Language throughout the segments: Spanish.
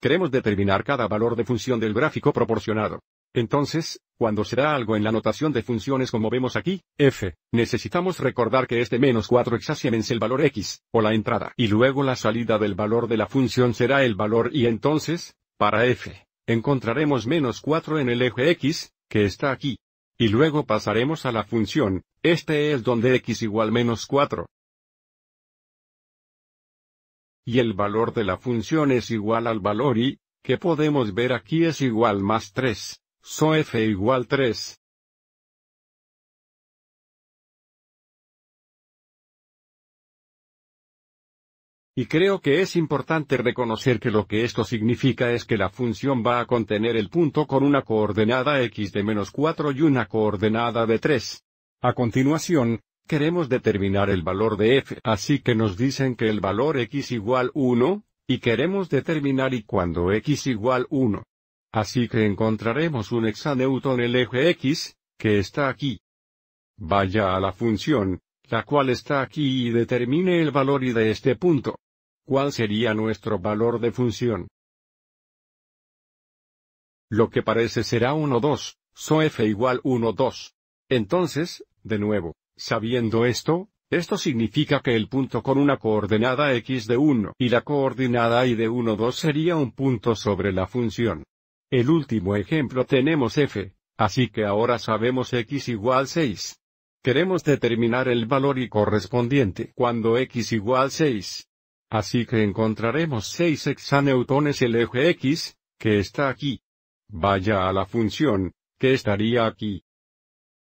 Queremos determinar cada valor de función del gráfico proporcionado. Entonces, cuando será algo en la notación de funciones como vemos aquí, f, necesitamos recordar que este menos 4 exámenes el valor x, o la entrada, y luego la salida del valor de la función será el valor y entonces, para f, encontraremos menos 4 en el eje x, que está aquí. Y luego pasaremos a la función, este es donde x igual menos 4 y el valor de la función es igual al valor y, que podemos ver aquí es igual más 3, so f igual 3. Y creo que es importante reconocer que lo que esto significa es que la función va a contener el punto con una coordenada x de menos 4 y una coordenada de 3. A continuación, Queremos determinar el valor de f, así que nos dicen que el valor x igual 1, y queremos determinar y cuando x igual 1. Así que encontraremos un hexaneuto en el eje x, que está aquí. Vaya a la función, la cual está aquí y determine el valor y de este punto. ¿Cuál sería nuestro valor de función? Lo que parece será 1 2, so f igual 1 2. Entonces, de nuevo, Sabiendo esto, esto significa que el punto con una coordenada x de 1 y la coordenada y de 1 2 sería un punto sobre la función. El último ejemplo tenemos f, así que ahora sabemos x igual 6. Queremos determinar el valor y correspondiente cuando x igual 6. Así que encontraremos 6 hexaneutones el eje x, que está aquí. Vaya a la función, que estaría aquí.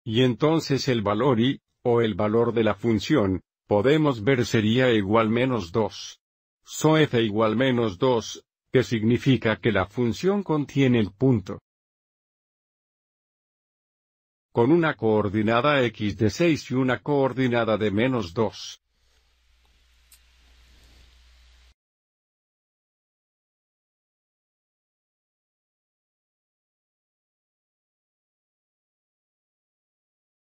Y entonces el valor y o el valor de la función, podemos ver sería igual menos 2. So f igual menos 2, que significa que la función contiene el punto. Con una coordinada x de 6 y una coordinada de menos 2,